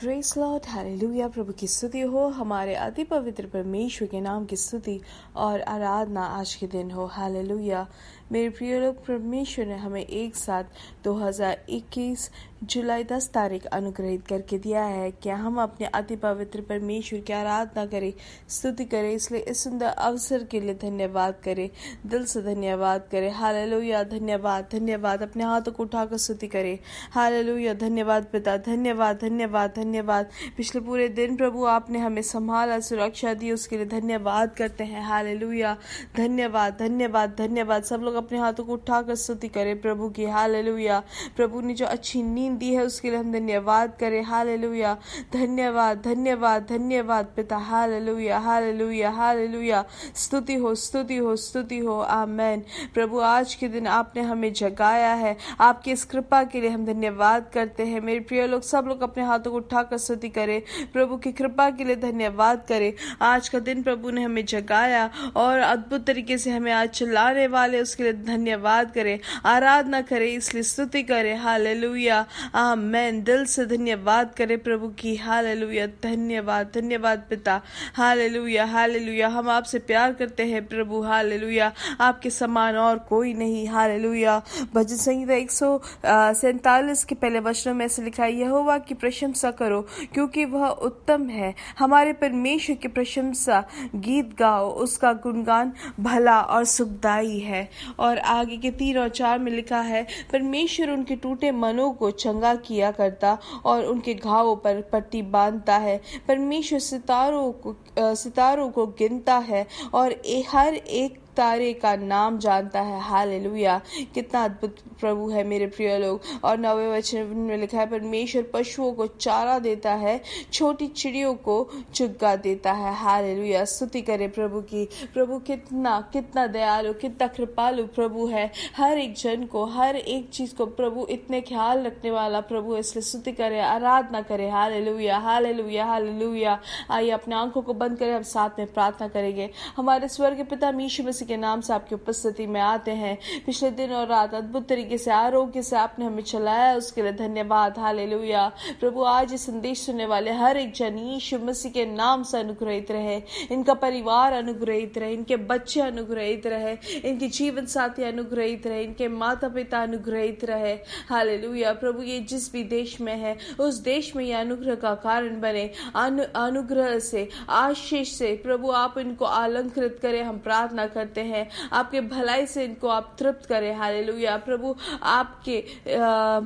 press Lord hallelujah प्रभु की स्तुति हो हमारे अति पवित्र परमेश्वर के नाम की स्तुति और आराधना आज के दिन हो हालेलुया मेरे प्रिय लोग परमेश्वर ने हमें एक साथ 2021 जुलाई 10 तारीख अनुग्रहित करके दिया है क्या हम अपने अति पवित्र परमेश्वर की आराधना करें स्तुति करें इसलिए इस सुंदर अवसर के लिए धन्यवाद करें दिल से धन्यवाद करें हालेलुया धन्यवाद धन्यवाद अपने हाथों को उठाकर स्तुति करें हालेलुया धन्यवाद पिता धन्यवाद धन्यवाद धन्यवाद पिछले पूरे दिन प्रभु आपने हमें संभाला सुरक्षा दी उसके लिए धन्यवाद करते हैं हालेलुया धन्यवाद धन्यवाद धन्यवाद सब लोग अपने हाथों को उठाकर स्तुति करें प्रभु की हाल प्रभु ने जो अच्छी नींद दी है उसके लिए हम धन्यवाद करें हाल धन्यवाद धन्यवाद धन्यवाद पिता हाल हाल लुया स्तुति हो स्तुति हो स्तुति हो आमेन प्रभु आज के दिन आपने हमें जगाया है आपकी इस कृपा के लिए हम धन्यवाद करते हैं मेरे प्रिय लोग सब लोग अपने हाथों को उठाकर स्तुति करें प्रभु की कृपा के लिए धन्यवाद करें आज का दिन प्रभु ने हमें जगाया और अद्भुत तरीके से हमें आज चलाने वाले उसके लिए करें धन्यवाद करें आराधना करें इसलिए स्तुति करें हालेलुया आमेन दिल से धन्यवाद करें प्रभु की हालेलुया धन्यवाद धन्यवाद पिता हालेलुया हालेलुया हम आपसे प्यार करते हैं प्रभु हालेलुया आपके समान और कोई नहीं हालेलुया भजन संहिता एक सौ सैंतालीस के पहले वचनों में से लिखा यह हुआ की प्रशंसा करो क्योंकि वह उत्तम है हमारे परमेश्वर की प्रशंसा गीत गाओ उसका गुणगान भला और सुखदाई है और आगे के तीन और चार में लिखा है परमेश्वर उनके टूटे मनों को चंगा किया करता और उनके घावों पर पट्टी बांधता है परमेश्वर सितारों को सितारों को गिनता है और हर एक तारे का नाम जानता है हाल लुया कितना अद्भुत प्रभु है मेरे प्रिय लोग और नवे वचन में लिखा है परमेश्वर पशुओं को चारा देता है छोटी चिड़ियों को चुग्गा देता है हाल स्तुति करे प्रभु की प्रभु कितना कितना दयालु कितना कृपालु प्रभु है हर एक जन को हर एक चीज को प्रभु इतने ख्याल रखने वाला प्रभु इसलिए स्तुति करे आराधना करे हाल लुया हाल लुया हाल लुया आइए अपने आंखों को बंद करें हम साथ में प्रार्थना करेंगे हमारे स्वर्ग पिता मीशु मसीह के नाम से आपकी उपस्थिति में आते हैं पिछले दिन और रात अद्भुत तरीके से आरोग्य से आपने हमें चलाया उसके लिए धन्यवाद हाल प्रभु आज इस संदेश सुनने वाले हर एक जन यीशु मसीह के नाम से अनुग्रहित रहे इनका परिवार अनुग्रहित रहे इनके बच्चे अनुग्रहित रहे इनके जीवन साथी अनुग्रहित रहे इनके माता पिता अनुग्रहित रहे हाल प्रभु ये जिस भी देश में है उस देश में ये अनुग्रह का कारण बने अनु, अनुग्रह से आशीष से प्रभु आप इनको आलंकृत करें हम प्रार्थना करते करते हैं आपके भलाई से इनको आप तृप्त करें हाले प्रभु आपके आ,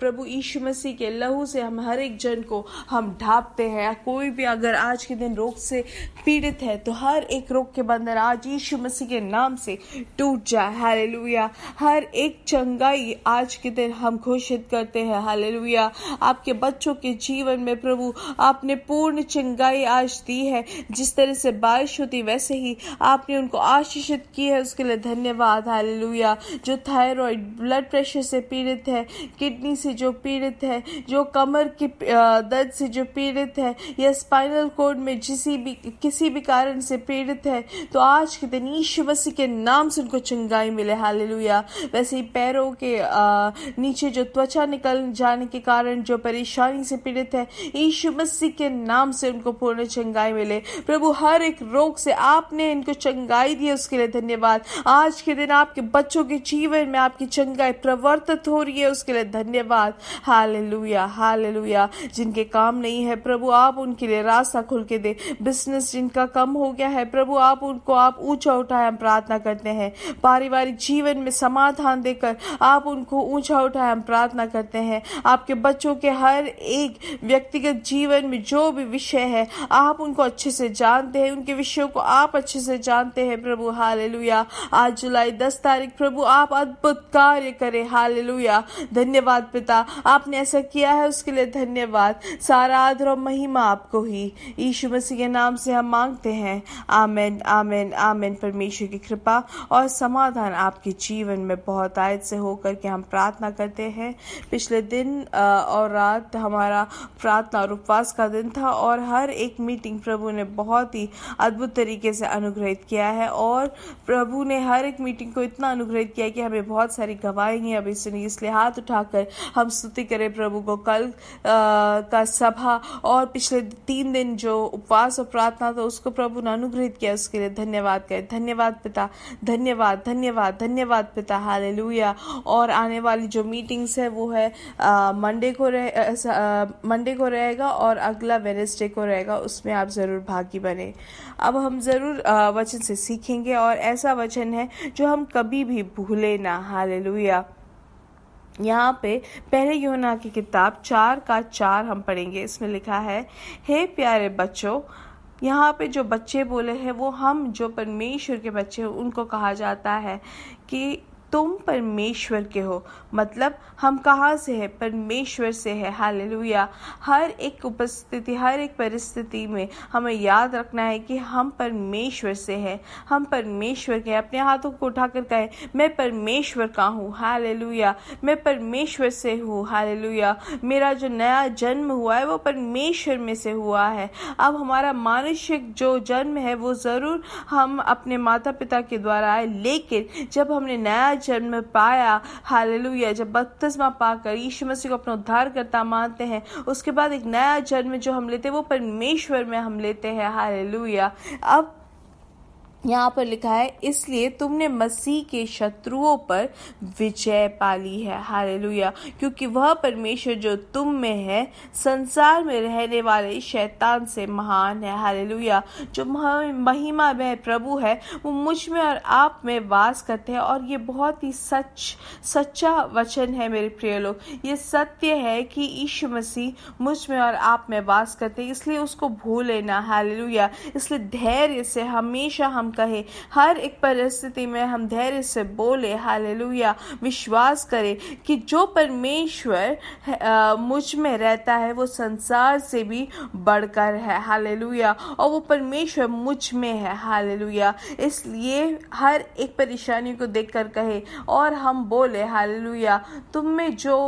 प्रभु यीशु मसीह के लहू से हम हर एक जन को हम ढापते हैं कोई भी अगर आज के दिन रोग से पीड़ित है तो हर एक रोग के बंधन आज यीशु मसीह के नाम से टूट जाए हाले हर एक चंगाई आज के दिन हम घोषित करते हैं हाले आपके बच्चों के जीवन में प्रभु आपने पूर्ण चंगाई आज दी है जिस तरह से बारिश होती वैसे ही आपने उनको आशीष आशीषित की है उसके लिए धन्यवाद हालेलुया जो थायराइड ब्लड प्रेशर से पीड़ित है किडनी से जो पीड़ित है जो कमर के दर्द से जो पीड़ित है या स्पाइनल कोड में जिसी भी किसी भी कारण से पीड़ित है तो आज के दिन यीशु के नाम से उनको चंगाई मिले हालेलुया वैसे ही पैरों के नीचे जो त्वचा निकल जाने के कारण जो परेशानी से पीड़ित है यीशु मसीह के नाम से उनको पूर्ण चंगाई मिले प्रभु हर एक रोग से आपने इनको चंगाई दी उस उसके लिए धन्यवाद आज के दिन आपके बच्चों के जीवन में आपकी चंगाई प्रवर्तित हो रही है उसके लिए धन्यवाद हालेलुया हालेलुया जिनके काम नहीं है प्रभु आप उनके लिए रास्ता खुल के दे बिजनेस जिनका कम हो गया है प्रभु आप उनको आप ऊंचा उठाए हम प्रार्थना करते हैं पारिवारिक जीवन में समाधान देकर आप उनको ऊंचा उठाए हम प्रार्थना करते हैं आपके बच्चों के हर एक व्यक्तिगत जीवन में जो भी विषय है आप उनको अच्छे से जानते हैं उनके विषयों को आप अच्छे से जानते हैं प्रभु हालेलुया आज जुलाई दस तारीख प्रभु आप अद्भुत कार्य करें हालेलुया धन्यवाद पिता आपने ऐसा किया है उसके लिए धन्यवाद सारा आदर और महिमा आपको ही यीशु मसीह के नाम से हम मांगते हैं आमेन आमेन आमेन परमेश्वर की कृपा और समाधान आपके जीवन में बहुत आयत से होकर के हम प्रार्थना करते हैं पिछले दिन और रात हमारा प्रार्थना और उपवास का दिन था और हर एक मीटिंग प्रभु ने बहुत ही अद्भुत तरीके से अनुग्रहित किया है और प्रभु ने हर एक मीटिंग को इतना अनुग्रहित किया कि हमें बहुत सारी गवाही अभी सुनी इसलिए हाथ उठाकर हम स्तुति करें प्रभु को कल आ, का सभा और पिछले तीन दिन जो उपवास और प्रार्थना था उसको प्रभु ने अनुग्रहित किया उसके लिए धन्यवाद करें धन्यवाद पिता धन्यवाद धन्यवाद धन्यवाद पिता हाल और आने वाली जो मीटिंग्स है वो है मंडे को मंडे को रहेगा और अगला वेनेसडे को रहेगा उसमें आप ज़रूर भागी बने अब हम ज़रूर वचन से सीखेंगे और ऐसा वचन है जो हम कभी भी भूले ना हाल यहाँ पे पहले योना की किताब चार का चार हम पढ़ेंगे इसमें लिखा है हे प्यारे बच्चों यहाँ पे जो बच्चे बोले हैं वो हम जो परमेश्वर के बच्चे हैं उनको कहा जाता है कि तुम परमेश्वर के हो मतलब हम कहाँ से हैं परमेश्वर से है हालेलुया हर एक उपस्थिति हर एक परिस्थिति में हमें याद रखना है कि हम परमेश्वर से हैं हम परमेश्वर के अपने हाथों को उठा कर कहें मैं परमेश्वर का हूँ हालेलुया मैं परमेश्वर से हूँ हालेलुया मेरा जो नया जन्म हुआ है वो परमेश्वर में से हुआ है अब हमारा मानसिक जो जन्म है वो ज़रूर हम अपने माता पिता के द्वारा आए लेकिन जब हमने नया जन्म पाया हालेलुया जब बपतिस्मा पाकर यीशु मसीह को अपना उद्धार करता मानते हैं उसके बाद एक नया जन्म जो हम लेते हैं वो परमेश्वर में हम लेते हैं हालेलुया अब यहाँ पर लिखा है इसलिए तुमने मसीह के शत्रुओं पर विजय पाली है लुया क्योंकि वह परमेश्वर जो तुम में है संसार में रहने वाले शैतान से महान है लुया जो महिमा वह प्रभु है वो मुझ में और आप में वास करते हैं और ये बहुत ही सच सच्चा वचन है मेरे प्रिय लोग ये सत्य है कि ईश मसीह मुझ में और आप में वास करते हैं इसलिए उसको भूल लेना हालेलुया इसलिए धैर्य से हमेशा हम कहे हर एक परिस्थिति में हम धैर्य से बोले हालेलुया विश्वास करें कि जो परमेश्वर मुझ में रहता है वो संसार से भी बढ़कर है हालेलुया और वो परमेश्वर मुझ में है हालेलुया इसलिए हर एक परेशानी को देखकर कहे और हम बोले हालेलुया तुम में जो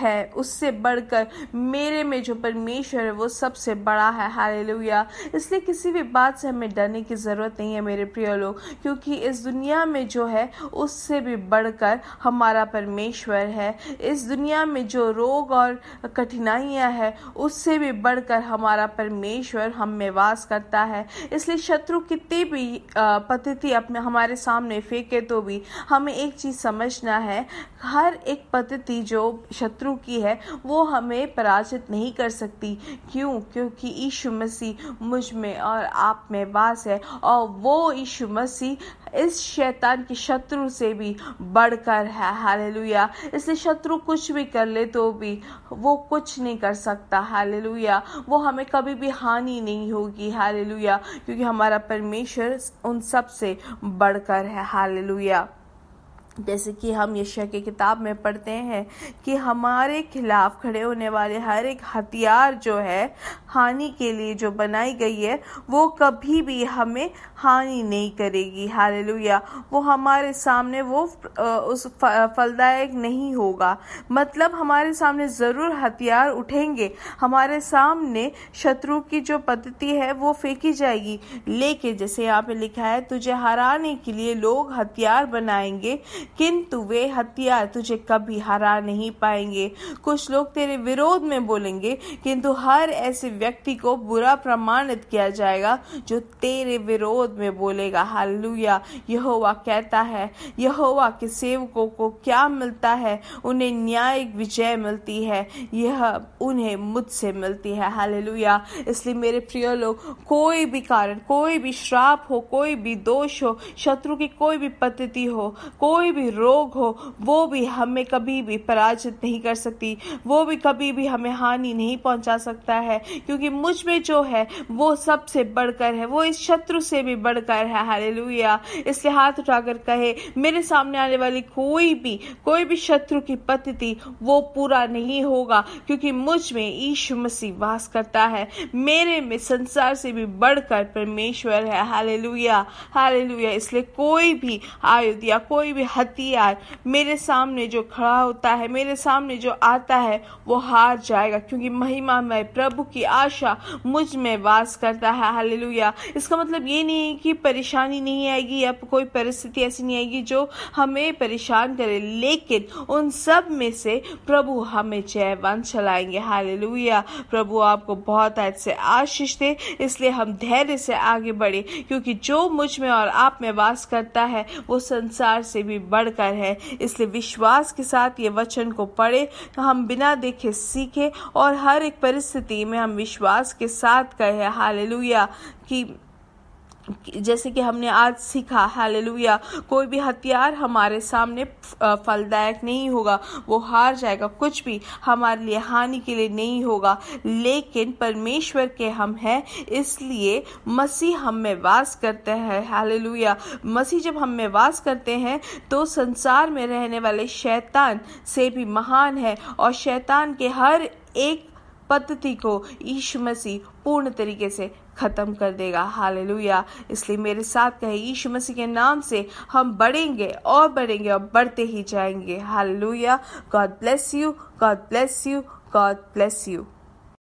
है उससे बढ़कर मेरे में जो परमेश्वर है वो सबसे बड़ा है हालेलुया इसलिए किसी भी बात से हमें डरने की ज़रूरत नहीं है मेरे प्रिय लोग क्योंकि इस दुनिया में जो है उससे भी बढ़कर हमारा परमेश्वर है इस दुनिया में जो रोग और कठिनाइयां है उससे भी बढ़कर हमारा परमेश्वर हम में वास करता है इसलिए शत्रु कितनी भी पद्धति अपने हमारे सामने फेंके तो भी हमें एक चीज़ समझना है हर एक पद्धति जो शत्रु की है वो हमें पराजित नहीं कर सकती क्यों क्योंकि ईशु मसीह मुझ में और आप में वास है और वो यीशु मसीह इस शैतान के शत्रु से भी बढ़कर है हालेलुया इसलिए शत्रु कुछ भी कर ले तो भी वो कुछ नहीं कर सकता हालेलुया वो हमें कभी भी हानि नहीं होगी हालेलुया क्योंकि हमारा परमेश्वर उन सब से बढ़कर है हालेलुया जैसे कि हम यशा की किताब में पढ़ते हैं कि हमारे खिलाफ खड़े होने वाले हर एक हथियार जो है हानि के लिए जो बनाई गई है वो कभी भी हमें हानि नहीं करेगी हालेलुया वो हमारे सामने वो उस फलदायक नहीं होगा मतलब हमारे सामने ज़रूर हथियार उठेंगे हमारे सामने शत्रु की जो पद्धति है वो फेंकी जाएगी लेकिन जैसे यहाँ पे लिखा है तुझे हराने के लिए लोग हथियार बनाएंगे किंतु वे हथियार तुझे कभी हरा नहीं पाएंगे कुछ लोग तेरे विरोध में बोलेंगे किंतु हर ऐसे व्यक्ति को बुरा प्रमाणित किया जाएगा जो तेरे विरोध में बोलेगा हालेलुया यहोवा कहता है यहोवा के सेवकों को क्या मिलता है उन्हें न्यायिक विजय मिलती है यह उन्हें मुझसे मिलती है हालेलुया इसलिए मेरे प्रिय लोग कोई भी कारण कोई भी श्राप हो कोई भी दोष हो शत्रु की कोई भी पद्धति हो कोई भी रोग हो वो भी हमें कभी भी पराजित नहीं कर सकती वो भी कभी भी हमें हानि नहीं पहुंचा सकता है क्योंकि मुझ में जो है वो सबसे बढ़कर है वो इस शत्रु से भी बढ़कर है हरे लुया इसलिए हाथ उठाकर कहे मेरे सामने आने वाली कोई भी कोई भी शत्रु की पद्धति वो पूरा नहीं होगा क्योंकि मुझ में ईशु मसीह वास करता है मेरे में संसार से भी बढ़कर परमेश्वर है हाले लुया इसलिए कोई भी आयुध या कोई भी हथियार मेरे सामने जो खड़ा होता है मेरे सामने जो आता है वो हार जाएगा क्योंकि महिमा में प्रभु की आशा मुझ में वास करता है हालेलुया इसका मतलब ये नहीं है कि परेशानी नहीं आएगी या कोई परिस्थिति ऐसी नहीं आएगी जो हमें परेशान करे लेकिन उन सब में से प्रभु हमें जयवंश चलाएंगे हालेलुया प्रभु आपको बहुत अच्छे से आशीष दे इसलिए हम धैर्य से आगे बढ़े क्योंकि जो मुझ में और आप में वास करता है वो संसार से भी बढ़कर है इसलिए विश्वास के साथ ये वचन को पढ़े हम बिना देखे सीखे और हर एक परिस्थिति में हम विश्वास के साथ कहे हालेलुया कि जैसे कि हमने आज सीखा हालेलुया कोई भी हथियार हमारे सामने फलदायक नहीं होगा वो हार जाएगा कुछ भी हमारे लिए हानि के लिए नहीं होगा लेकिन परमेश्वर के हम हैं इसलिए मसीह हम में वास करते हैं हालेलुया मसीह जब हम में वास करते हैं तो संसार में रहने वाले शैतान से भी महान है और शैतान के हर एक पद्धति को ईशु मसीह पूर्ण तरीके से ख़त्म कर देगा हाल इसलिए मेरे साथ कहे ईशु मसीह के नाम से हम बढ़ेंगे और बढ़ेंगे और बढ़ते ही जाएंगे hallelujah god bless you god bless you god bless you